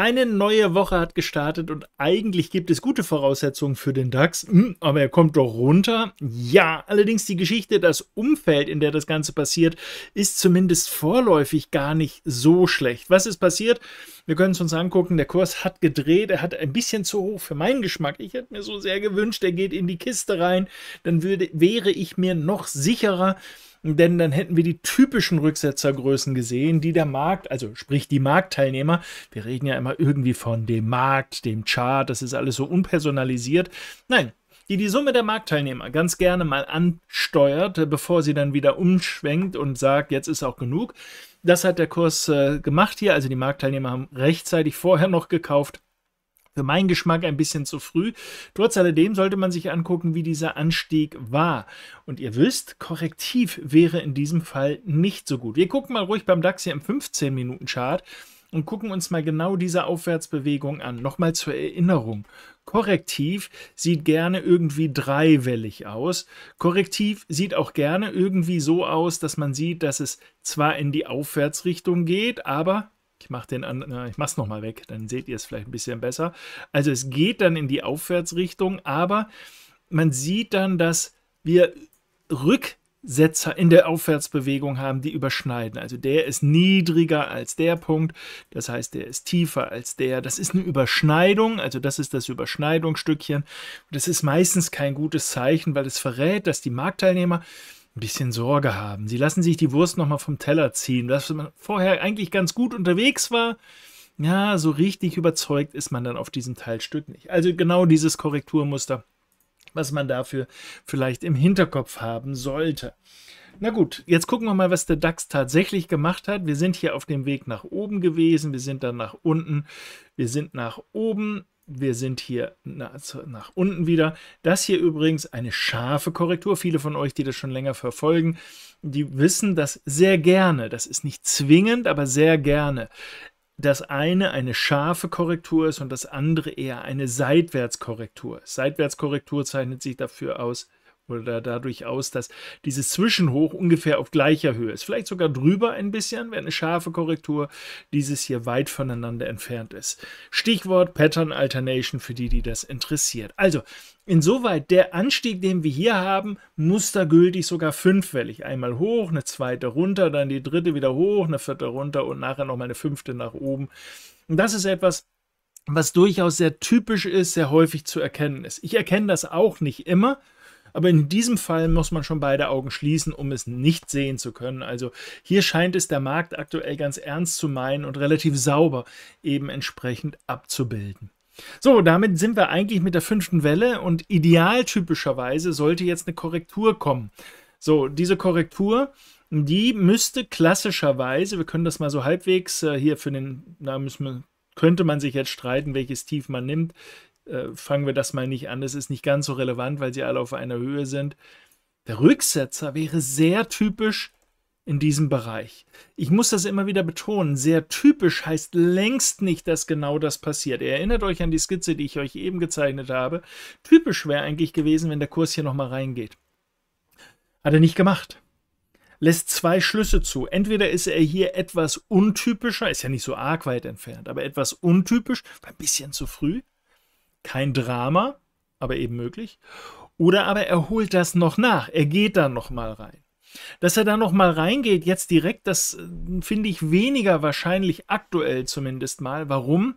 Eine neue Woche hat gestartet und eigentlich gibt es gute Voraussetzungen für den DAX, hm, aber er kommt doch runter. Ja, allerdings die Geschichte, das Umfeld, in der das Ganze passiert, ist zumindest vorläufig gar nicht so schlecht. Was ist passiert? Wir können es uns angucken. Der Kurs hat gedreht, er hat ein bisschen zu hoch für meinen Geschmack. Ich hätte mir so sehr gewünscht, er geht in die Kiste rein, dann würde, wäre ich mir noch sicherer denn dann hätten wir die typischen Rücksetzergrößen gesehen, die der Markt, also sprich die Marktteilnehmer, wir reden ja immer irgendwie von dem Markt, dem Chart, das ist alles so unpersonalisiert. Nein, die die Summe der Marktteilnehmer ganz gerne mal ansteuert, äh, bevor sie dann wieder umschwenkt und sagt, jetzt ist auch genug. Das hat der Kurs äh, gemacht hier, also die Marktteilnehmer haben rechtzeitig vorher noch gekauft für meinen Geschmack ein bisschen zu früh. Trotz alledem sollte man sich angucken, wie dieser Anstieg war. Und ihr wisst, korrektiv wäre in diesem Fall nicht so gut. Wir gucken mal ruhig beim DAX hier im 15-Minuten-Chart und gucken uns mal genau diese Aufwärtsbewegung an. Nochmal zur Erinnerung. Korrektiv sieht gerne irgendwie dreiwellig aus. Korrektiv sieht auch gerne irgendwie so aus, dass man sieht, dass es zwar in die Aufwärtsrichtung geht, aber ich mache den an, äh, ich mach's nochmal weg, dann seht ihr es vielleicht ein bisschen besser. Also es geht dann in die Aufwärtsrichtung, aber man sieht dann, dass wir Rücksetzer in der Aufwärtsbewegung haben, die überschneiden. Also der ist niedriger als der Punkt, das heißt, der ist tiefer als der. Das ist eine Überschneidung, also das ist das Überschneidungsstückchen. Das ist meistens kein gutes Zeichen, weil es verrät, dass die Marktteilnehmer ein bisschen Sorge haben. Sie lassen sich die Wurst nochmal vom Teller ziehen, dass man vorher eigentlich ganz gut unterwegs war. Ja, so richtig überzeugt ist man dann auf diesem Teilstück nicht. Also genau dieses Korrekturmuster, was man dafür vielleicht im Hinterkopf haben sollte. Na gut, jetzt gucken wir mal, was der DAX tatsächlich gemacht hat. Wir sind hier auf dem Weg nach oben gewesen, wir sind dann nach unten, wir sind nach oben, wir sind hier nach unten wieder. Das hier übrigens eine scharfe Korrektur. Viele von euch, die das schon länger verfolgen, die wissen das sehr gerne. Das ist nicht zwingend, aber sehr gerne. Das eine eine scharfe Korrektur ist und das andere eher eine Seitwärtskorrektur. Seitwärtskorrektur zeichnet sich dafür aus, oder dadurch aus, dass dieses Zwischenhoch ungefähr auf gleicher Höhe ist. Vielleicht sogar drüber ein bisschen, wäre eine scharfe Korrektur, dieses hier weit voneinander entfernt ist. Stichwort Pattern Alternation für die, die das interessiert. Also, insoweit der Anstieg, den wir hier haben, mustergültig sogar fünfwellig. Einmal hoch, eine zweite runter, dann die dritte wieder hoch, eine vierte runter und nachher nochmal eine fünfte nach oben. Und das ist etwas, was durchaus sehr typisch ist, sehr häufig zu erkennen ist. Ich erkenne das auch nicht immer aber in diesem Fall muss man schon beide Augen schließen, um es nicht sehen zu können. Also hier scheint es der Markt aktuell ganz ernst zu meinen und relativ sauber eben entsprechend abzubilden. So, damit sind wir eigentlich mit der fünften Welle und idealtypischerweise sollte jetzt eine Korrektur kommen. So, diese Korrektur, die müsste klassischerweise, wir können das mal so halbwegs äh, hier für den, da müssen wir, könnte man sich jetzt streiten, welches Tief man nimmt. Äh, fangen wir das mal nicht an. Das ist nicht ganz so relevant, weil sie alle auf einer Höhe sind. Der Rücksetzer wäre sehr typisch in diesem Bereich. Ich muss das immer wieder betonen. Sehr typisch heißt längst nicht, dass genau das passiert. Ihr erinnert euch an die Skizze, die ich euch eben gezeichnet habe. Typisch wäre eigentlich gewesen, wenn der Kurs hier nochmal reingeht. Hat er nicht gemacht lässt zwei Schlüsse zu. Entweder ist er hier etwas untypischer, ist ja nicht so arg weit entfernt, aber etwas untypisch, ein bisschen zu früh. Kein Drama, aber eben möglich. Oder aber er holt das noch nach. Er geht da nochmal rein. Dass er da nochmal reingeht, jetzt direkt, das äh, finde ich weniger wahrscheinlich aktuell zumindest mal. Warum?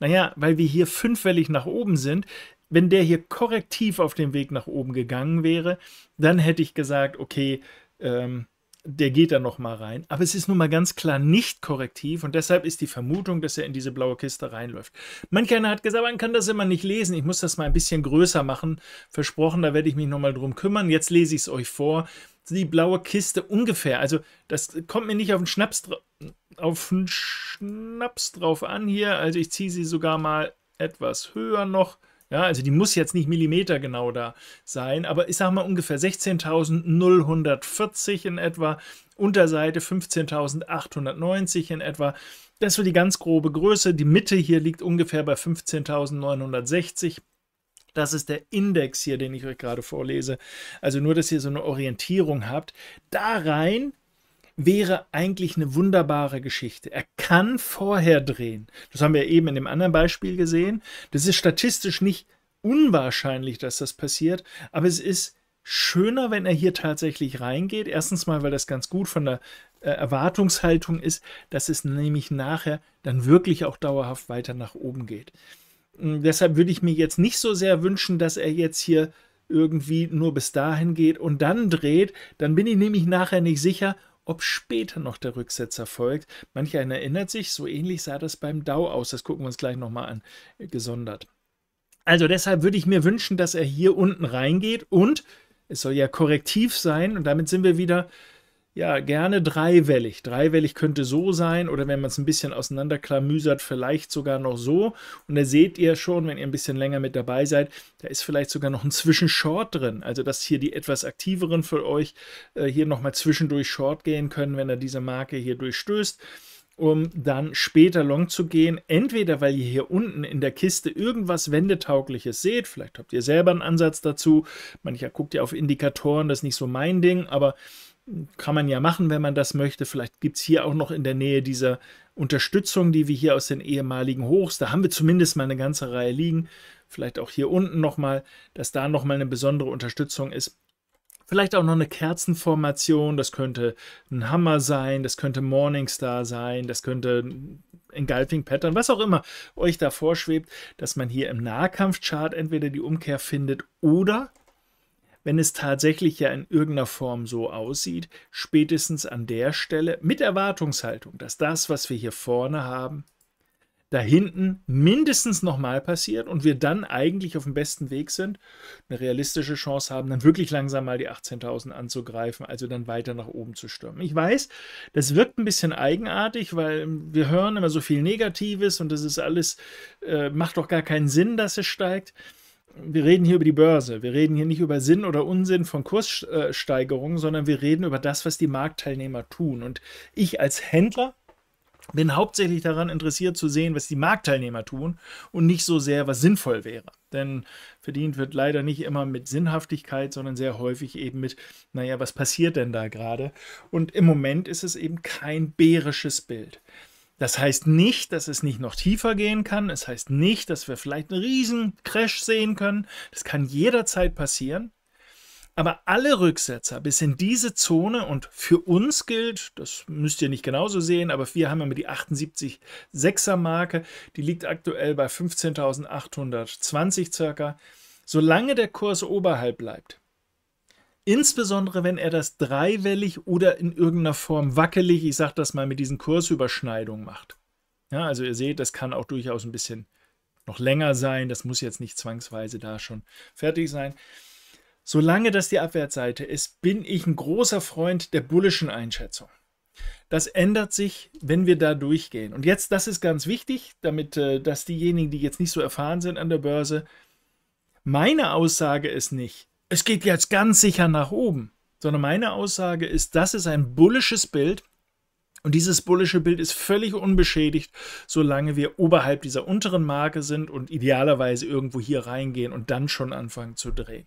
Naja, weil wir hier fünfwellig nach oben sind. Wenn der hier korrektiv auf dem Weg nach oben gegangen wäre, dann hätte ich gesagt, okay, ähm, der geht da nochmal rein. Aber es ist nun mal ganz klar nicht korrektiv und deshalb ist die Vermutung, dass er in diese blaue Kiste reinläuft. Manch einer hat gesagt, man kann das immer nicht lesen. Ich muss das mal ein bisschen größer machen. Versprochen, da werde ich mich nochmal drum kümmern. Jetzt lese ich es euch vor. Die blaue Kiste ungefähr. Also, das kommt mir nicht auf den Schnaps, auf den Schnaps drauf an hier. Also, ich ziehe sie sogar mal etwas höher noch. Ja, also die muss jetzt nicht millimetergenau da sein, aber ich sage mal ungefähr 16.040 in etwa, Unterseite 15.890 in etwa. Das ist so die ganz grobe Größe. Die Mitte hier liegt ungefähr bei 15.960. Das ist der Index hier, den ich euch gerade vorlese. Also nur, dass ihr so eine Orientierung habt. Da rein wäre eigentlich eine wunderbare Geschichte. Er kann vorher drehen. Das haben wir eben in dem anderen Beispiel gesehen. Das ist statistisch nicht unwahrscheinlich, dass das passiert, aber es ist schöner, wenn er hier tatsächlich reingeht. Erstens mal, weil das ganz gut von der äh, Erwartungshaltung ist, dass es nämlich nachher dann wirklich auch dauerhaft weiter nach oben geht. Und hm, deshalb würde ich mir jetzt nicht so sehr wünschen, dass er jetzt hier irgendwie nur bis dahin geht und dann dreht, dann bin ich nämlich nachher nicht sicher, ob später noch der Rücksetzer folgt. Manch einer erinnert sich, so ähnlich sah das beim DAO aus. Das gucken wir uns gleich nochmal an, äh, gesondert. Also deshalb würde ich mir wünschen, dass er hier unten reingeht und es soll ja korrektiv sein und damit sind wir wieder ja, gerne dreiwellig. Dreiwellig könnte so sein oder wenn man es ein bisschen auseinanderklamüsert, vielleicht sogar noch so. Und da seht ihr schon, wenn ihr ein bisschen länger mit dabei seid, da ist vielleicht sogar noch ein Zwischenshort drin. Also, dass hier die etwas aktiveren für euch äh, hier nochmal zwischendurch Short gehen können, wenn er diese Marke hier durchstößt um dann später long zu gehen. Entweder weil ihr hier unten in der Kiste irgendwas Wendetaugliches seht, vielleicht habt ihr selber einen Ansatz dazu. Mancher guckt ja auf Indikatoren, das ist nicht so mein Ding, aber kann man ja machen, wenn man das möchte. Vielleicht gibt es hier auch noch in der Nähe dieser Unterstützung, die wir hier aus den ehemaligen Hochs, da haben wir zumindest mal eine ganze Reihe liegen. Vielleicht auch hier unten nochmal, dass da nochmal eine besondere Unterstützung ist. Vielleicht auch noch eine Kerzenformation, das könnte ein Hammer sein, das könnte Morningstar sein, das könnte Engulfing Pattern, was auch immer euch da vorschwebt, dass man hier im Nahkampfchart entweder die Umkehr findet oder wenn es tatsächlich ja in irgendeiner Form so aussieht, spätestens an der Stelle mit Erwartungshaltung, dass das, was wir hier vorne haben, da hinten mindestens nochmal passiert und wir dann eigentlich auf dem besten Weg sind, eine realistische Chance haben, dann wirklich langsam mal die 18.000 anzugreifen, also dann weiter nach oben zu stürmen. Ich weiß, das wirkt ein bisschen eigenartig, weil wir hören immer so viel Negatives und das ist alles, äh, macht doch gar keinen Sinn, dass es steigt wir reden hier über die Börse. Wir reden hier nicht über Sinn oder Unsinn von Kurssteigerungen, sondern wir reden über das, was die Marktteilnehmer tun. Und ich als Händler bin hauptsächlich daran interessiert zu sehen, was die Marktteilnehmer tun und nicht so sehr, was sinnvoll wäre. Denn verdient wird leider nicht immer mit Sinnhaftigkeit, sondern sehr häufig eben mit, naja, was passiert denn da gerade? Und im Moment ist es eben kein bärisches Bild. Das heißt nicht, dass es nicht noch tiefer gehen kann. Es heißt nicht, dass wir vielleicht einen riesen Crash sehen können. Das kann jederzeit passieren. Aber alle Rücksetzer bis in diese Zone und für uns gilt, das müsst ihr nicht genauso sehen, aber wir haben immer die 78,6er Marke, die liegt aktuell bei 15.820 circa. Solange der Kurs oberhalb bleibt, Insbesondere wenn er das dreiwellig oder in irgendeiner Form wackelig, ich sage das mal mit diesen Kursüberschneidungen macht. Ja, also ihr seht, das kann auch durchaus ein bisschen noch länger sein. Das muss jetzt nicht zwangsweise da schon fertig sein. Solange das die Abwärtsseite ist, bin ich ein großer Freund der bullischen Einschätzung. Das ändert sich, wenn wir da durchgehen. Und jetzt, das ist ganz wichtig, damit äh, dass diejenigen, die jetzt nicht so erfahren sind an der Börse, meine Aussage ist nicht, es geht jetzt ganz sicher nach oben, sondern meine Aussage ist, das ist ein bullisches Bild und dieses bullische Bild ist völlig unbeschädigt, solange wir oberhalb dieser unteren Marke sind und idealerweise irgendwo hier reingehen und dann schon anfangen zu drehen.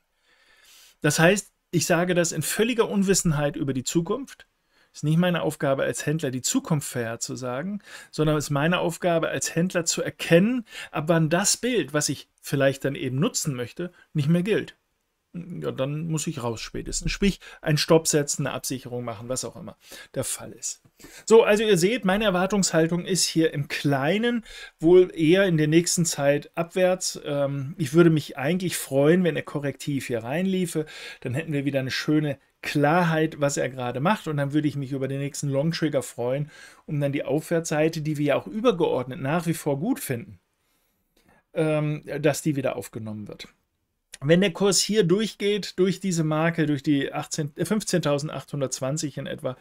Das heißt, ich sage das in völliger Unwissenheit über die Zukunft. Es Ist nicht meine Aufgabe als Händler, die Zukunft vorherzusagen, sondern es ist meine Aufgabe als Händler zu erkennen, ab wann das Bild, was ich vielleicht dann eben nutzen möchte, nicht mehr gilt ja, dann muss ich raus spätestens. Sprich, ein Stopp setzen, eine Absicherung machen, was auch immer der Fall ist. So, also ihr seht, meine Erwartungshaltung ist hier im Kleinen wohl eher in der nächsten Zeit abwärts. Ähm, ich würde mich eigentlich freuen, wenn er korrektiv hier reinliefe. Dann hätten wir wieder eine schöne Klarheit, was er gerade macht. Und dann würde ich mich über den nächsten Long Trigger freuen, um dann die Aufwärtsseite, die wir ja auch übergeordnet nach wie vor gut finden, ähm, dass die wieder aufgenommen wird. Wenn der Kurs hier durchgeht, durch diese Marke, durch die 15.820 äh, in etwa,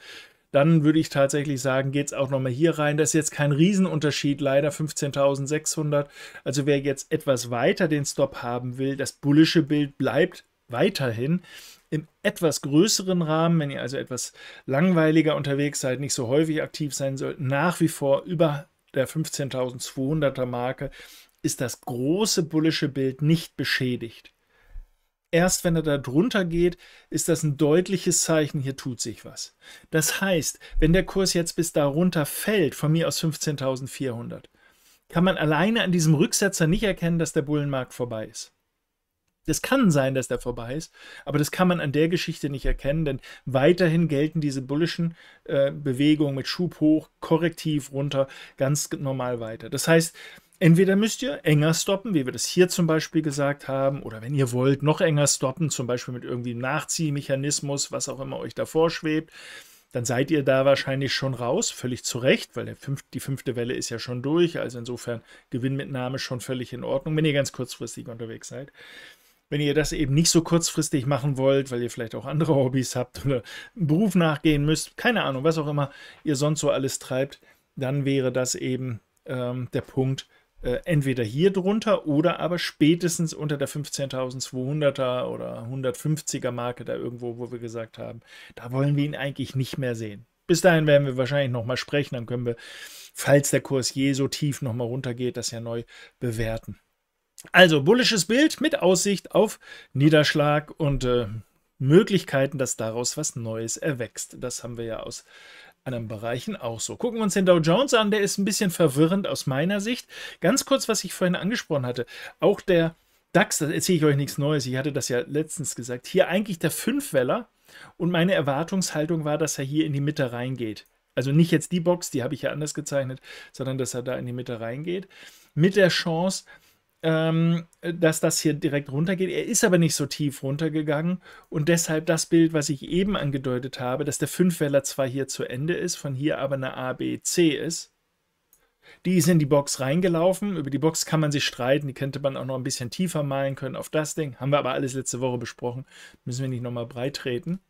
dann würde ich tatsächlich sagen, geht es auch nochmal hier rein. Das ist jetzt kein Riesenunterschied, leider 15.600. Also wer jetzt etwas weiter den Stop haben will, das bullische Bild bleibt weiterhin im etwas größeren Rahmen, wenn ihr also etwas langweiliger unterwegs seid, nicht so häufig aktiv sein sollt, nach wie vor über der 15.200er Marke ist das große bullische Bild nicht beschädigt. Erst wenn er da drunter geht, ist das ein deutliches Zeichen, hier tut sich was. Das heißt, wenn der Kurs jetzt bis darunter fällt, von mir aus 15.400, kann man alleine an diesem Rücksetzer nicht erkennen, dass der Bullenmarkt vorbei ist. Das kann sein, dass der vorbei ist, aber das kann man an der Geschichte nicht erkennen, denn weiterhin gelten diese bullischen äh, Bewegungen mit Schub hoch, korrektiv runter, ganz normal weiter. Das heißt, Entweder müsst ihr enger stoppen, wie wir das hier zum Beispiel gesagt haben, oder wenn ihr wollt, noch enger stoppen, zum Beispiel mit irgendwie einem Nachziehmechanismus, was auch immer euch davor schwebt, dann seid ihr da wahrscheinlich schon raus, völlig zu Recht, weil fünf, die fünfte Welle ist ja schon durch, also insofern Gewinnmitnahme schon völlig in Ordnung, wenn ihr ganz kurzfristig unterwegs seid. Wenn ihr das eben nicht so kurzfristig machen wollt, weil ihr vielleicht auch andere Hobbys habt oder einen Beruf nachgehen müsst, keine Ahnung, was auch immer ihr sonst so alles treibt, dann wäre das eben ähm, der Punkt, äh, entweder hier drunter oder aber spätestens unter der 15.200er oder 150er Marke da irgendwo, wo wir gesagt haben, da wollen wir ihn eigentlich nicht mehr sehen. Bis dahin werden wir wahrscheinlich nochmal sprechen, dann können wir, falls der Kurs je so tief nochmal runtergeht, das ja neu bewerten. Also bullisches Bild mit Aussicht auf Niederschlag und äh, Möglichkeiten, dass daraus was Neues erwächst. Das haben wir ja aus anderen Bereichen auch so. Gucken wir uns den Dow Jones an, der ist ein bisschen verwirrend aus meiner Sicht. Ganz kurz, was ich vorhin angesprochen hatte, auch der DAX, da erzähle ich euch nichts Neues, ich hatte das ja letztens gesagt, hier eigentlich der Fünfweller und meine Erwartungshaltung war, dass er hier in die Mitte reingeht. Also nicht jetzt die Box, die habe ich ja anders gezeichnet, sondern dass er da in die Mitte reingeht. Mit der Chance, ähm, dass das hier direkt runtergeht. Er ist aber nicht so tief runtergegangen und deshalb das Bild, was ich eben angedeutet habe, dass der Fünfweller zwar hier zu Ende ist, von hier aber eine ABC ist. Die ist in die Box reingelaufen. Über die Box kann man sich streiten. Die könnte man auch noch ein bisschen tiefer malen können auf das Ding. Haben wir aber alles letzte Woche besprochen. Müssen wir nicht nochmal breit treten.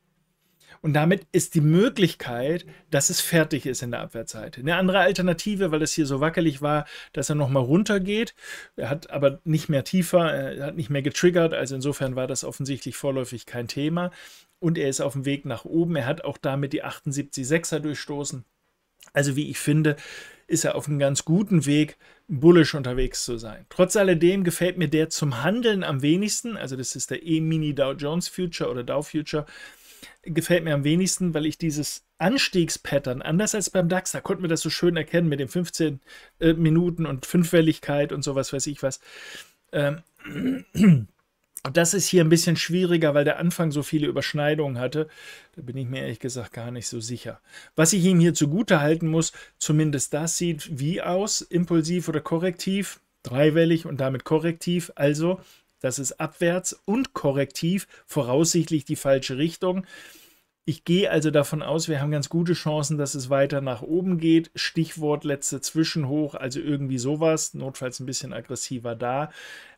Und damit ist die Möglichkeit, dass es fertig ist in der Abwehrseite. Eine andere Alternative, weil es hier so wackelig war, dass er nochmal runtergeht. Er hat aber nicht mehr tiefer, er hat nicht mehr getriggert. Also insofern war das offensichtlich vorläufig kein Thema. Und er ist auf dem Weg nach oben. Er hat auch damit die 78,6er durchstoßen. Also wie ich finde, ist er auf einem ganz guten Weg, bullisch unterwegs zu sein. Trotz alledem gefällt mir der zum Handeln am wenigsten. Also das ist der E-Mini Dow Jones Future oder Dow Future gefällt mir am wenigsten, weil ich dieses Anstiegspattern, anders als beim DAX, da konnten wir das so schön erkennen mit den 15 äh, Minuten und Fünfwelligkeit und sowas, weiß ich was. Ähm, das ist hier ein bisschen schwieriger, weil der Anfang so viele Überschneidungen hatte. Da bin ich mir ehrlich gesagt gar nicht so sicher. Was ich ihm hier zugute halten muss, zumindest das sieht wie aus, impulsiv oder korrektiv, dreiwellig und damit korrektiv. Also das ist abwärts und korrektiv, voraussichtlich die falsche Richtung. Ich gehe also davon aus, wir haben ganz gute Chancen, dass es weiter nach oben geht. Stichwort letzte Zwischenhoch, also irgendwie sowas, notfalls ein bisschen aggressiver da,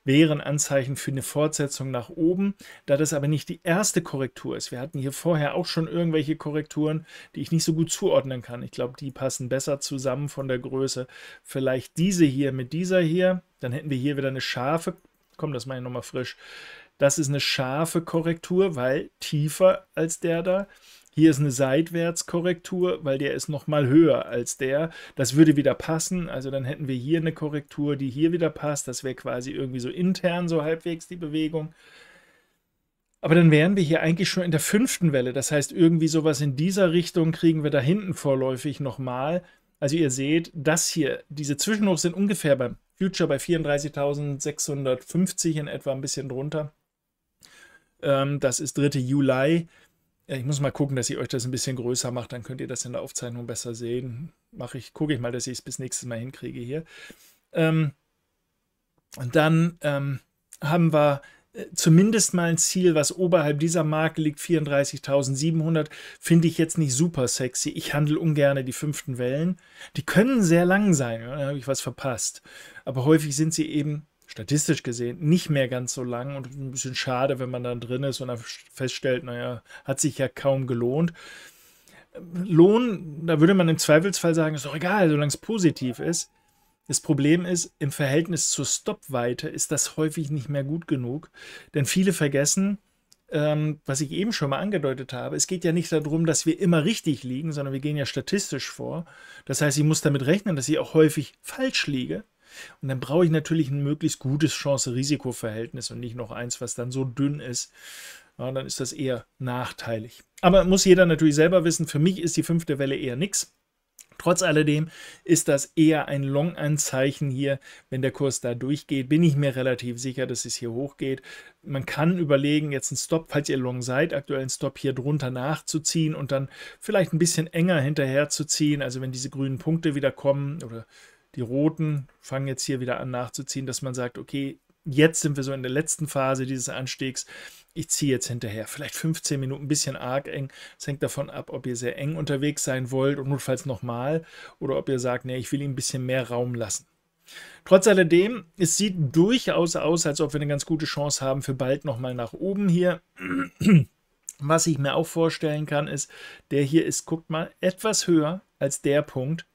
wären Anzeichen für eine Fortsetzung nach oben. Da das aber nicht die erste Korrektur ist, wir hatten hier vorher auch schon irgendwelche Korrekturen, die ich nicht so gut zuordnen kann. Ich glaube, die passen besser zusammen von der Größe. Vielleicht diese hier mit dieser hier, dann hätten wir hier wieder eine scharfe komm, das mache ich nochmal frisch. Das ist eine scharfe Korrektur, weil tiefer als der da. Hier ist eine Seitwärtskorrektur, weil der ist nochmal höher als der. Das würde wieder passen. Also dann hätten wir hier eine Korrektur, die hier wieder passt. Das wäre quasi irgendwie so intern so halbwegs die Bewegung. Aber dann wären wir hier eigentlich schon in der fünften Welle. Das heißt, irgendwie sowas in dieser Richtung kriegen wir da hinten vorläufig nochmal. Also ihr seht, das hier, diese Zwischenhochs sind ungefähr beim Future bei 34.650 in etwa ein bisschen drunter. Ähm, das ist 3. Juli. Ich muss mal gucken, dass ich euch das ein bisschen größer mache, dann könnt ihr das in der Aufzeichnung besser sehen. Mache ich, gucke ich mal, dass ich es bis nächstes Mal hinkriege hier. Ähm, und dann ähm, haben wir zumindest mal ein Ziel, was oberhalb dieser Marke liegt, 34.700, finde ich jetzt nicht super sexy. Ich handle ungern die fünften Wellen. Die können sehr lang sein, da habe ich was verpasst. Aber häufig sind sie eben statistisch gesehen nicht mehr ganz so lang und ein bisschen schade, wenn man dann drin ist und dann feststellt, naja, hat sich ja kaum gelohnt. Lohn, da würde man im Zweifelsfall sagen, ist doch egal, solange es positiv ist. Das Problem ist, im Verhältnis zur Stopweite ist das häufig nicht mehr gut genug, denn viele vergessen, ähm, was ich eben schon mal angedeutet habe, es geht ja nicht darum, dass wir immer richtig liegen, sondern wir gehen ja statistisch vor. Das heißt, ich muss damit rechnen, dass ich auch häufig falsch liege. Und dann brauche ich natürlich ein möglichst gutes Chance-Risiko-Verhältnis und nicht noch eins, was dann so dünn ist. Ja, dann ist das eher nachteilig. Aber muss jeder natürlich selber wissen, für mich ist die fünfte Welle eher nichts. Trotz alledem ist das eher ein Long-Anzeichen hier. Wenn der Kurs da durchgeht, bin ich mir relativ sicher, dass es hier hochgeht. Man kann überlegen, jetzt einen Stop, falls ihr Long seid, aktuell einen Stop hier drunter nachzuziehen und dann vielleicht ein bisschen enger hinterher zu ziehen. Also wenn diese grünen Punkte wieder kommen oder die roten fangen jetzt hier wieder an nachzuziehen, dass man sagt, okay, jetzt sind wir so in der letzten Phase dieses Anstiegs ich ziehe jetzt hinterher. Vielleicht 15 Minuten, ein bisschen arg eng. Es hängt davon ab, ob ihr sehr eng unterwegs sein wollt und notfalls nochmal oder ob ihr sagt, nee, ich will ihm ein bisschen mehr Raum lassen. Trotz alledem, es sieht durchaus aus, als ob wir eine ganz gute Chance haben für bald nochmal nach oben hier. Was ich mir auch vorstellen kann, ist, der hier ist, guckt mal, etwas höher als der Punkt.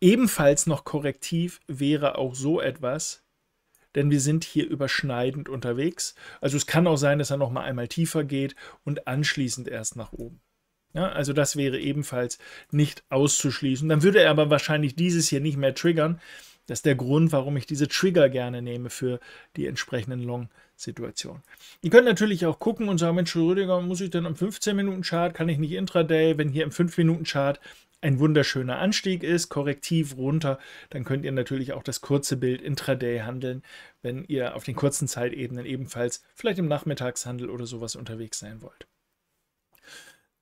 Ebenfalls noch korrektiv wäre auch so etwas, denn wir sind hier überschneidend unterwegs. Also es kann auch sein, dass er nochmal einmal tiefer geht und anschließend erst nach oben. Ja, also das wäre ebenfalls nicht auszuschließen. Dann würde er aber wahrscheinlich dieses hier nicht mehr triggern. Das ist der Grund, warum ich diese Trigger gerne nehme für die entsprechenden Long-Situationen. Ihr könnt natürlich auch gucken und sagen, Mensch, Rüdiger, muss ich denn am 15-Minuten-Chart, kann ich nicht Intraday, wenn hier im 5-Minuten-Chart ein wunderschöner Anstieg ist, korrektiv runter, dann könnt ihr natürlich auch das kurze Bild intraday handeln, wenn ihr auf den kurzen Zeitebenen ebenfalls vielleicht im Nachmittagshandel oder sowas unterwegs sein wollt.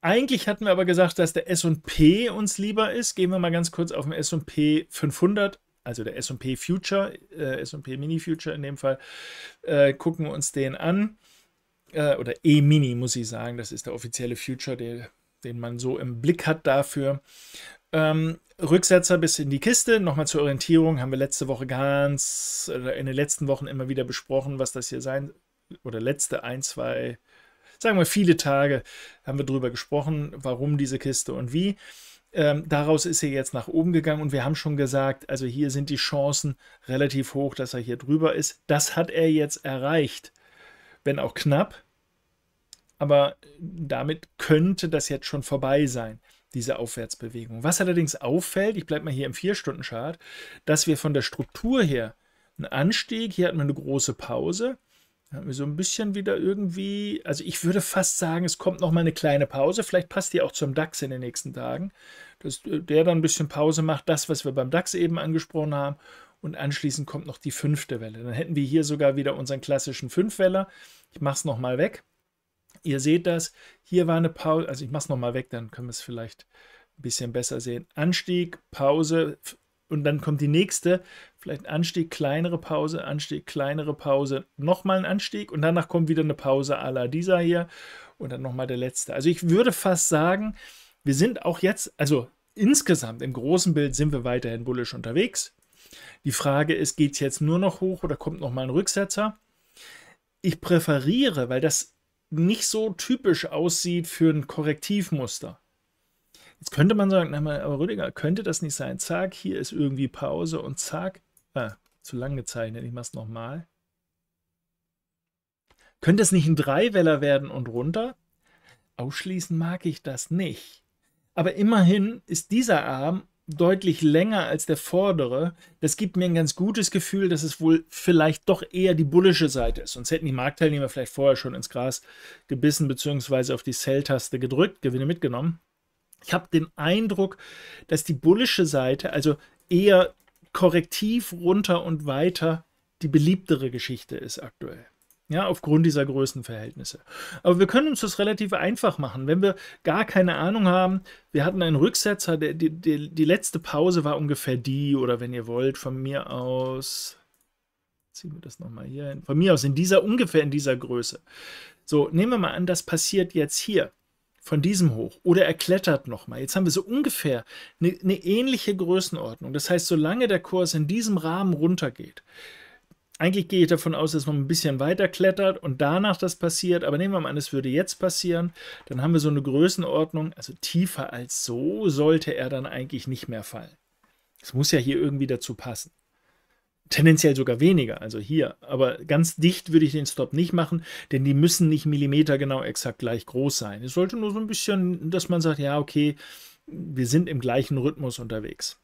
Eigentlich hatten wir aber gesagt, dass der S&P uns lieber ist. Gehen wir mal ganz kurz auf den S&P 500, also der S&P Future, äh, S&P Mini Future in dem Fall, äh, gucken wir uns den an. Äh, oder E-Mini muss ich sagen, das ist der offizielle Future, der den man so im Blick hat dafür. Ähm, Rücksetzer bis in die Kiste. Nochmal zur Orientierung haben wir letzte Woche ganz, oder in den letzten Wochen immer wieder besprochen, was das hier sein, oder letzte ein, zwei, sagen wir viele Tage haben wir drüber gesprochen, warum diese Kiste und wie. Ähm, daraus ist er jetzt nach oben gegangen und wir haben schon gesagt, also hier sind die Chancen relativ hoch, dass er hier drüber ist. Das hat er jetzt erreicht, wenn auch knapp aber äh, damit könnte das jetzt schon vorbei sein, diese Aufwärtsbewegung. Was allerdings auffällt, ich bleibe mal hier im 4-Stunden-Chart, dass wir von der Struktur her einen Anstieg, hier hatten wir eine große Pause, hatten wir so ein bisschen wieder irgendwie, also ich würde fast sagen, es kommt nochmal eine kleine Pause, vielleicht passt die auch zum DAX in den nächsten Tagen, dass äh, der dann ein bisschen Pause macht, das, was wir beim DAX eben angesprochen haben, und anschließend kommt noch die fünfte Welle. Dann hätten wir hier sogar wieder unseren klassischen Fünfweller. Ich mache es nochmal weg. Ihr seht das, hier war eine Pause, also ich mache es nochmal weg, dann können wir es vielleicht ein bisschen besser sehen. Anstieg, Pause und dann kommt die nächste, vielleicht Anstieg, kleinere Pause, Anstieg, kleinere Pause, nochmal ein Anstieg und danach kommt wieder eine Pause à la dieser hier und dann nochmal der letzte. Also ich würde fast sagen, wir sind auch jetzt, also insgesamt im großen Bild sind wir weiterhin bullisch unterwegs. Die Frage ist, geht es jetzt nur noch hoch oder kommt nochmal ein Rücksetzer? Ich präferiere, weil das nicht so typisch aussieht für ein Korrektivmuster. Jetzt könnte man sagen, na aber Rüdiger, könnte das nicht sein? Zack, hier ist irgendwie Pause und zack, ah, zu lang gezeichnet, ich mache es nochmal. Könnte es nicht ein Dreiweller werden und runter? Ausschließen mag ich das nicht. Aber immerhin ist dieser Arm deutlich länger als der vordere. Das gibt mir ein ganz gutes Gefühl, dass es wohl vielleicht doch eher die bullische Seite ist. Sonst hätten die Marktteilnehmer vielleicht vorher schon ins Gras gebissen bzw. auf die Sell-Taste gedrückt, Gewinne mitgenommen. Ich habe den Eindruck, dass die bullische Seite, also eher korrektiv runter und weiter, die beliebtere Geschichte ist aktuell. Ja, aufgrund dieser Größenverhältnisse. Aber wir können uns das relativ einfach machen, wenn wir gar keine Ahnung haben. Wir hatten einen Rücksetzer, der, die, die, die letzte Pause war ungefähr die, oder wenn ihr wollt, von mir aus, ziehen wir das nochmal hier hin, von mir aus in dieser, ungefähr in dieser Größe. So, nehmen wir mal an, das passiert jetzt hier von diesem hoch oder er klettert nochmal. Jetzt haben wir so ungefähr eine, eine ähnliche Größenordnung. Das heißt, solange der Kurs in diesem Rahmen runtergeht, eigentlich gehe ich davon aus, dass man ein bisschen weiter klettert und danach das passiert. Aber nehmen wir mal an, es würde jetzt passieren. Dann haben wir so eine Größenordnung. Also tiefer als so sollte er dann eigentlich nicht mehr fallen. Es muss ja hier irgendwie dazu passen. Tendenziell sogar weniger, also hier. Aber ganz dicht würde ich den Stop nicht machen, denn die müssen nicht millimetergenau exakt gleich groß sein. Es sollte nur so ein bisschen, dass man sagt, ja, okay, wir sind im gleichen Rhythmus unterwegs.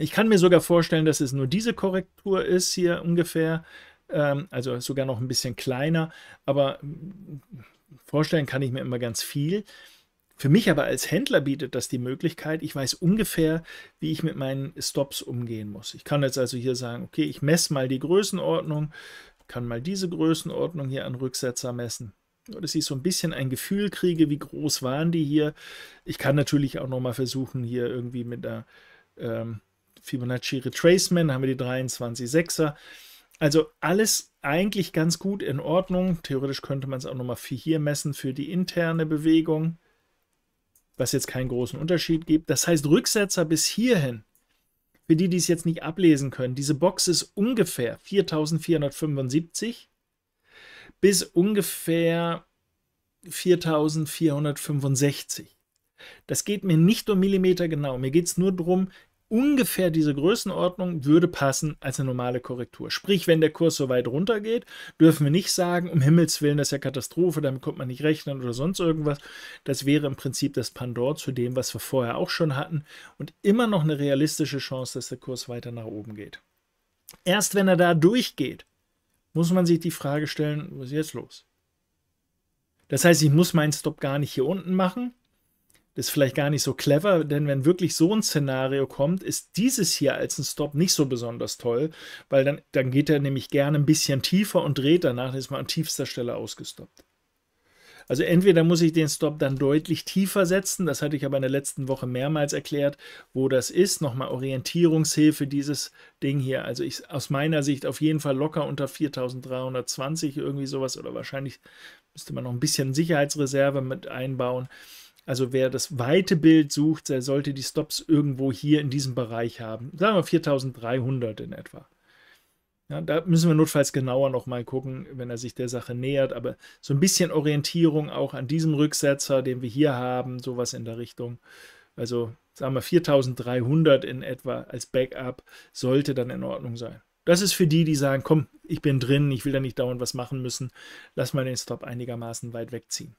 Ich kann mir sogar vorstellen, dass es nur diese Korrektur ist hier ungefähr, ähm, also sogar noch ein bisschen kleiner, aber mm, vorstellen kann ich mir immer ganz viel. Für mich aber als Händler bietet das die Möglichkeit, ich weiß ungefähr, wie ich mit meinen Stops umgehen muss. Ich kann jetzt also hier sagen, okay, ich messe mal die Größenordnung, kann mal diese Größenordnung hier an Rücksetzer messen. Dass ich so ein bisschen ein Gefühl kriege, wie groß waren die hier. Ich kann natürlich auch nochmal versuchen, hier irgendwie mit einer ähm, Fibonacci Retracement, haben wir die 23,6er. Also alles eigentlich ganz gut in Ordnung. Theoretisch könnte man es auch nochmal hier messen für die interne Bewegung, was jetzt keinen großen Unterschied gibt. Das heißt, Rücksetzer bis hierhin, für die, die es jetzt nicht ablesen können, diese Box ist ungefähr 4475 bis ungefähr 4465. Das geht mir nicht um Millimeter genau. Mir geht es nur darum, ungefähr diese Größenordnung würde passen als eine normale Korrektur. Sprich, wenn der Kurs so weit runter geht, dürfen wir nicht sagen, um Himmels Willen, das ist ja Katastrophe, damit kommt man nicht rechnen oder sonst irgendwas. Das wäre im Prinzip das Pandor zu dem, was wir vorher auch schon hatten und immer noch eine realistische Chance, dass der Kurs weiter nach oben geht. Erst wenn er da durchgeht, muss man sich die Frage stellen, was ist jetzt los? Das heißt, ich muss meinen Stop gar nicht hier unten machen, das ist vielleicht gar nicht so clever, denn wenn wirklich so ein Szenario kommt, ist dieses hier als ein Stop nicht so besonders toll, weil dann, dann geht er nämlich gerne ein bisschen tiefer und dreht danach, ist mal an tiefster Stelle ausgestoppt. Also entweder muss ich den Stop dann deutlich tiefer setzen, das hatte ich aber in der letzten Woche mehrmals erklärt, wo das ist. Nochmal Orientierungshilfe, dieses Ding hier. Also ich aus meiner Sicht auf jeden Fall locker unter 4320 irgendwie sowas oder wahrscheinlich müsste man noch ein bisschen Sicherheitsreserve mit einbauen. Also wer das weite Bild sucht, der sollte die Stops irgendwo hier in diesem Bereich haben. Sagen wir 4300 in etwa. Ja, da müssen wir notfalls genauer nochmal gucken, wenn er sich der Sache nähert. Aber so ein bisschen Orientierung auch an diesem Rücksetzer, den wir hier haben, sowas in der Richtung. Also sagen wir 4300 in etwa als Backup sollte dann in Ordnung sein. Das ist für die, die sagen, komm, ich bin drin, ich will da nicht dauernd was machen müssen, lass mal den Stop einigermaßen weit wegziehen.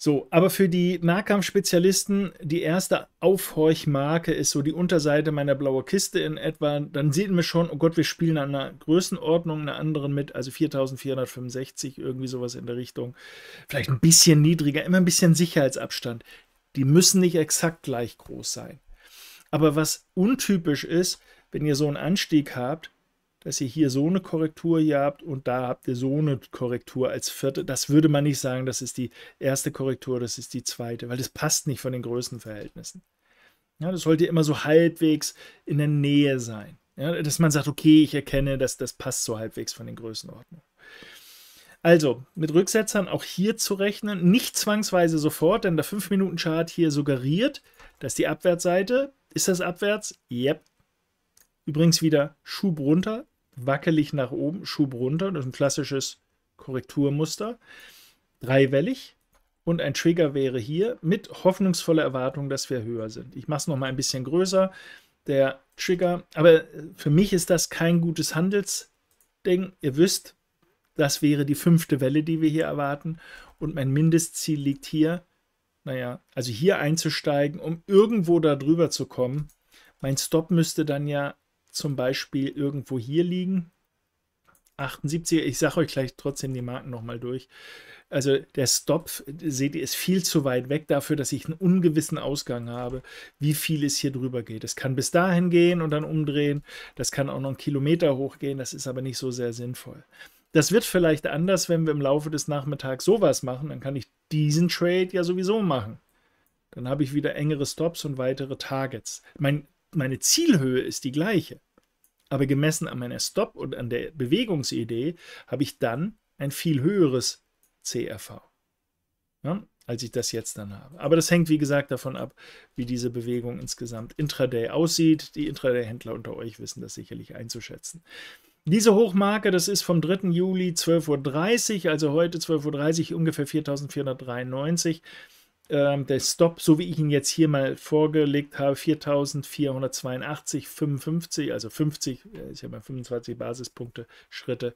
So, aber für die Nahkampfspezialisten, die erste Aufhorchmarke ist so die Unterseite meiner blauen Kiste in etwa. Dann sieht man schon, oh Gott, wir spielen an einer Größenordnung, einer anderen mit, also 4465, irgendwie sowas in der Richtung. Vielleicht ein bisschen niedriger, immer ein bisschen Sicherheitsabstand. Die müssen nicht exakt gleich groß sein. Aber was untypisch ist, wenn ihr so einen Anstieg habt, dass ihr hier so eine Korrektur hier habt und da habt ihr so eine Korrektur als vierte. Das würde man nicht sagen, das ist die erste Korrektur, das ist die zweite, weil das passt nicht von den Größenverhältnissen. Ja, das sollte immer so halbwegs in der Nähe sein. Ja, dass man sagt, okay, ich erkenne, dass das passt so halbwegs von den Größenordnungen. Also, mit Rücksetzern auch hier zu rechnen, nicht zwangsweise sofort, denn der 5-Minuten-Chart hier suggeriert, dass die Abwärtsseite, ist das abwärts? Yep. Übrigens wieder Schub runter, wackelig nach oben, Schub runter, das ist ein klassisches Korrekturmuster, dreiwellig und ein Trigger wäre hier mit hoffnungsvoller Erwartung, dass wir höher sind. Ich mache es nochmal ein bisschen größer, der Trigger, aber für mich ist das kein gutes Handelsding. Ihr wisst, das wäre die fünfte Welle, die wir hier erwarten und mein Mindestziel liegt hier, naja, also hier einzusteigen, um irgendwo da drüber zu kommen. Mein Stop müsste dann ja zum Beispiel irgendwo hier liegen. 78er, ich sage euch gleich trotzdem die Marken nochmal durch. Also der Stop, seht ihr, ist viel zu weit weg dafür, dass ich einen ungewissen Ausgang habe, wie viel es hier drüber geht. Es kann bis dahin gehen und dann umdrehen. Das kann auch noch einen Kilometer hochgehen. Das ist aber nicht so sehr sinnvoll. Das wird vielleicht anders, wenn wir im Laufe des Nachmittags sowas machen. Dann kann ich diesen Trade ja sowieso machen. Dann habe ich wieder engere Stops und weitere Targets. Mein, meine Zielhöhe ist die gleiche. Aber gemessen an meiner Stop und an der Bewegungsidee habe ich dann ein viel höheres CRV, ja, als ich das jetzt dann habe. Aber das hängt, wie gesagt, davon ab, wie diese Bewegung insgesamt intraday aussieht. Die Intraday-Händler unter euch wissen das sicherlich einzuschätzen. Diese Hochmarke, das ist vom 3. Juli 12.30 Uhr, also heute 12.30 Uhr ungefähr 4493 ähm, der Stop, so wie ich ihn jetzt hier mal vorgelegt habe, 4482,55, also 50, ist ja mal 25 Basispunkte, Schritte,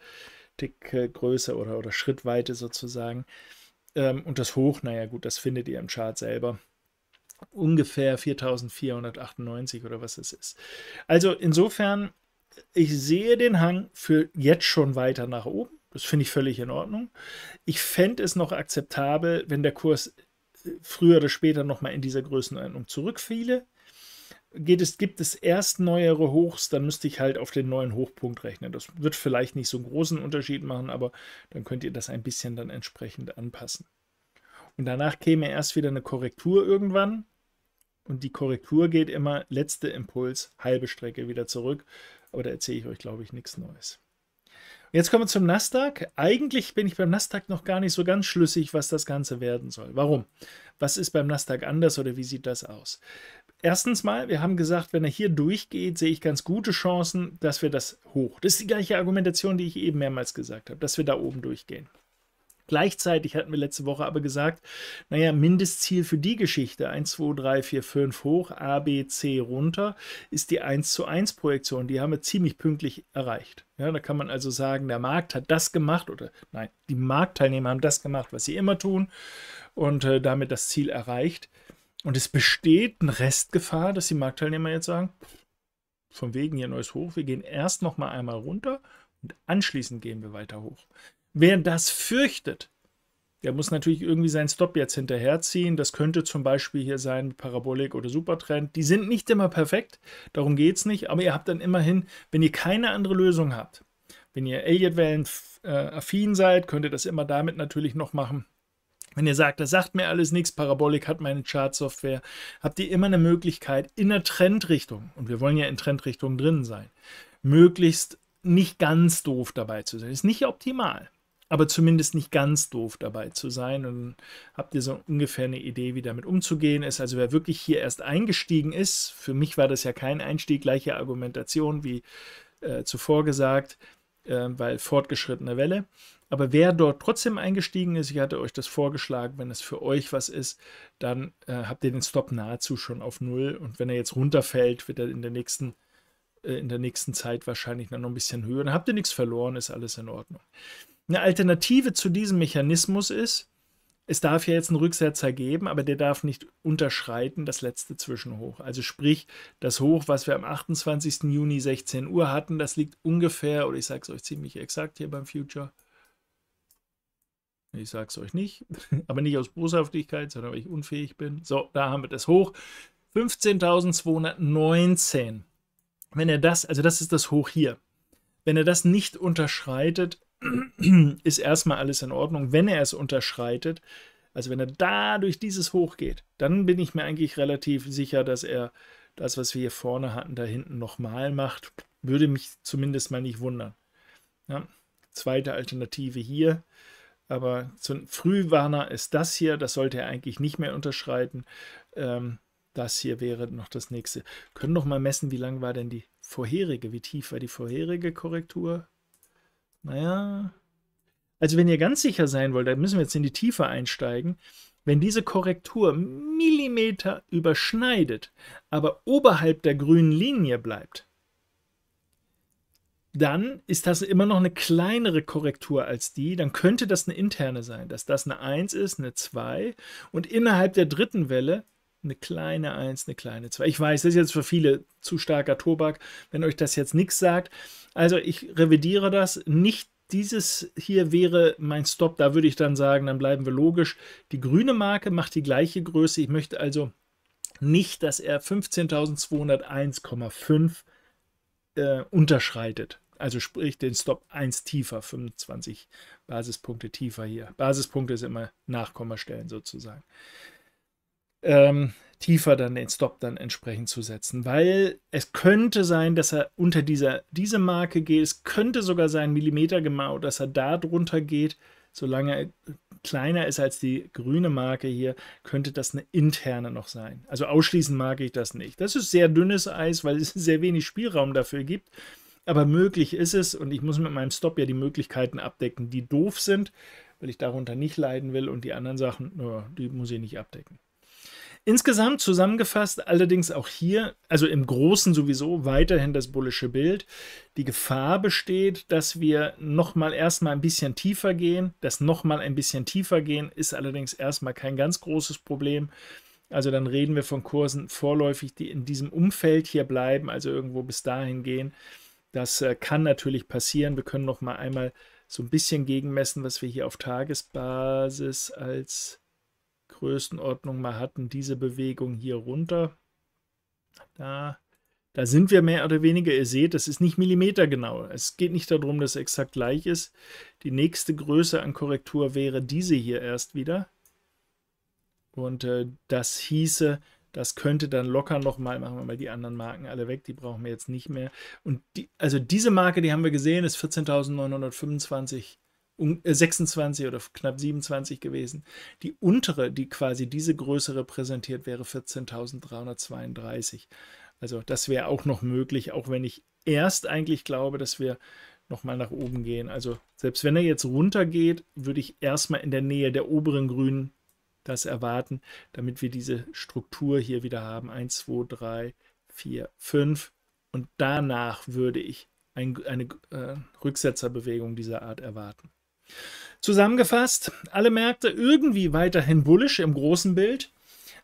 dicke Größe oder, oder Schrittweite sozusagen. Ähm, und das Hoch, naja gut, das findet ihr im Chart selber ungefähr 4498 oder was es ist. Also insofern, ich sehe den Hang für jetzt schon weiter nach oben. Das finde ich völlig in Ordnung. Ich fände es noch akzeptabel, wenn der Kurs früher oder später nochmal in dieser Größenordnung zurückfiele. Geht es, gibt es erst neuere Hochs, dann müsste ich halt auf den neuen Hochpunkt rechnen. Das wird vielleicht nicht so einen großen Unterschied machen, aber dann könnt ihr das ein bisschen dann entsprechend anpassen. Und danach käme erst wieder eine Korrektur irgendwann. Und die Korrektur geht immer letzte Impuls, halbe Strecke wieder zurück. Aber da erzähle ich euch, glaube ich, nichts Neues. Jetzt kommen wir zum Nasdaq. Eigentlich bin ich beim Nasdaq noch gar nicht so ganz schlüssig, was das Ganze werden soll. Warum? Was ist beim Nasdaq anders oder wie sieht das aus? Erstens mal, wir haben gesagt, wenn er hier durchgeht, sehe ich ganz gute Chancen, dass wir das hoch. Das ist die gleiche Argumentation, die ich eben mehrmals gesagt habe, dass wir da oben durchgehen. Gleichzeitig hatten wir letzte Woche aber gesagt, naja, Mindestziel für die Geschichte 1, 2, 3, 4, 5 hoch, A, B, C runter, ist die 1 zu 1 Projektion. Die haben wir ziemlich pünktlich erreicht. Ja, da kann man also sagen, der Markt hat das gemacht oder nein, die Marktteilnehmer haben das gemacht, was sie immer tun und äh, damit das Ziel erreicht. Und es besteht eine Restgefahr, dass die Marktteilnehmer jetzt sagen, von wegen hier neues Hoch, wir gehen erst noch mal einmal runter und anschließend gehen wir weiter hoch. Wer das fürchtet, der muss natürlich irgendwie seinen Stop jetzt hinterherziehen. Das könnte zum Beispiel hier sein Parabolik oder Supertrend. Die sind nicht immer perfekt, darum geht es nicht. Aber ihr habt dann immerhin, wenn ihr keine andere Lösung habt, wenn ihr Elliott-Wellen äh, affin seid, könnt ihr das immer damit natürlich noch machen. Wenn ihr sagt, das sagt mir alles nichts, Parabolik hat meine Chartsoftware, habt ihr immer eine Möglichkeit, in der Trendrichtung, und wir wollen ja in Trendrichtung drin sein, möglichst nicht ganz doof dabei zu sein. Ist nicht optimal aber zumindest nicht ganz doof dabei zu sein. Und habt ihr so ungefähr eine Idee, wie damit umzugehen ist. Also wer wirklich hier erst eingestiegen ist, für mich war das ja kein Einstieg, gleiche Argumentation wie äh, zuvor gesagt, äh, weil fortgeschrittene Welle. Aber wer dort trotzdem eingestiegen ist, ich hatte euch das vorgeschlagen, wenn es für euch was ist, dann äh, habt ihr den Stop nahezu schon auf Null. Und wenn er jetzt runterfällt, wird er in der nächsten äh, in der nächsten Zeit wahrscheinlich noch ein bisschen höher. Dann habt ihr nichts verloren, ist alles in Ordnung. Eine Alternative zu diesem Mechanismus ist, es darf ja jetzt einen Rücksetzer geben, aber der darf nicht unterschreiten das letzte Zwischenhoch. Also sprich, das Hoch, was wir am 28. Juni 16 Uhr hatten, das liegt ungefähr, oder ich sage es euch ziemlich exakt hier beim Future, ich sage es euch nicht, aber nicht aus Boshaftigkeit, sondern weil ich unfähig bin. So, da haben wir das Hoch. 15.219. Wenn er das, also das ist das Hoch hier. Wenn er das nicht unterschreitet, ist erstmal alles in Ordnung. Wenn er es unterschreitet, also wenn er da durch dieses Hoch geht, dann bin ich mir eigentlich relativ sicher, dass er das, was wir hier vorne hatten, da hinten nochmal macht. Würde mich zumindest mal nicht wundern. Ja, zweite Alternative hier. Aber zum Frühwarner ist das hier. Das sollte er eigentlich nicht mehr unterschreiten. Ähm, das hier wäre noch das nächste. Können noch mal messen, wie lang war denn die vorherige? Wie tief war die vorherige Korrektur? Naja. Also wenn ihr ganz sicher sein wollt, da müssen wir jetzt in die Tiefe einsteigen. Wenn diese Korrektur Millimeter überschneidet, aber oberhalb der grünen Linie bleibt, dann ist das immer noch eine kleinere Korrektur als die. Dann könnte das eine interne sein, dass das eine 1 ist, eine 2. Und innerhalb der dritten Welle eine kleine 1, eine kleine 2. Ich weiß, das ist jetzt für viele zu starker Tobak, wenn euch das jetzt nichts sagt. Also ich revidiere das. Nicht dieses hier wäre mein Stop. Da würde ich dann sagen, dann bleiben wir logisch. Die grüne Marke macht die gleiche Größe. Ich möchte also nicht, dass er 15.201,5 äh, unterschreitet. Also sprich den Stop 1 tiefer, 25 Basispunkte tiefer hier. Basispunkte ist immer Nachkommastellen sozusagen ähm, tiefer dann den Stop dann entsprechend zu setzen, weil es könnte sein, dass er unter dieser diese Marke geht, es könnte sogar sein Millimeter genau, dass er da drunter geht, solange er kleiner ist als die grüne Marke hier, könnte das eine interne noch sein. Also ausschließen mag ich das nicht. Das ist sehr dünnes Eis, weil es sehr wenig Spielraum dafür gibt. Aber möglich ist es und ich muss mit meinem Stop ja die Möglichkeiten abdecken, die doof sind, weil ich darunter nicht leiden will und die anderen Sachen, die muss ich nicht abdecken. Insgesamt zusammengefasst allerdings auch hier, also im Großen sowieso weiterhin das bullische Bild. Die Gefahr besteht, dass wir nochmal erstmal ein bisschen tiefer gehen. Das nochmal ein bisschen tiefer gehen ist allerdings erstmal kein ganz großes Problem. Also dann reden wir von Kursen vorläufig, die in diesem Umfeld hier bleiben, also irgendwo bis dahin gehen. Das äh, kann natürlich passieren. Wir können nochmal einmal so ein bisschen gegenmessen, was wir hier auf Tagesbasis als Größenordnung mal hatten, diese Bewegung hier runter. Da, da sind wir mehr oder weniger, ihr seht, das ist nicht millimetergenau. Es geht nicht darum, dass es exakt gleich ist. Die nächste Größe an Korrektur wäre diese hier erst wieder. Und äh, das hieße, das könnte dann locker nochmal, machen wir mal die anderen Marken alle weg, die brauchen wir jetzt nicht mehr. Und die, also diese Marke, die haben wir gesehen, ist 14.925 26 äh, oder knapp 27 gewesen. Die untere, die quasi diese Größe repräsentiert, wäre 14.332. Also das wäre auch noch möglich, auch wenn ich erst eigentlich glaube, dass wir nochmal nach oben gehen. Also selbst wenn er jetzt runter geht, würde ich erstmal in der Nähe der oberen grünen das erwarten, damit wir diese Struktur hier wieder haben. 1, 2, 3, 4, 5. Und danach würde ich ein, eine äh, Rücksetzerbewegung dieser Art erwarten. Zusammengefasst, alle Märkte irgendwie weiterhin bullisch im großen Bild.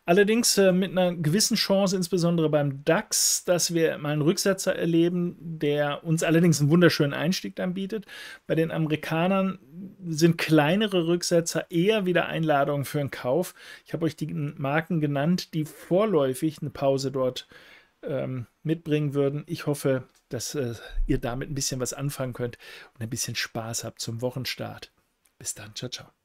Allerdings äh, mit einer gewissen Chance, insbesondere beim DAX, dass wir mal einen Rücksetzer erleben, der uns allerdings einen wunderschönen Einstieg dann bietet. Bei den Amerikanern sind kleinere Rücksetzer eher wieder Einladungen für einen Kauf. Ich habe euch die Marken genannt, die vorläufig eine Pause dort ähm, mitbringen würden. Ich hoffe, dass äh, ihr damit ein bisschen was anfangen könnt und ein bisschen Spaß habt zum Wochenstart. Bis dann, ciao, ciao.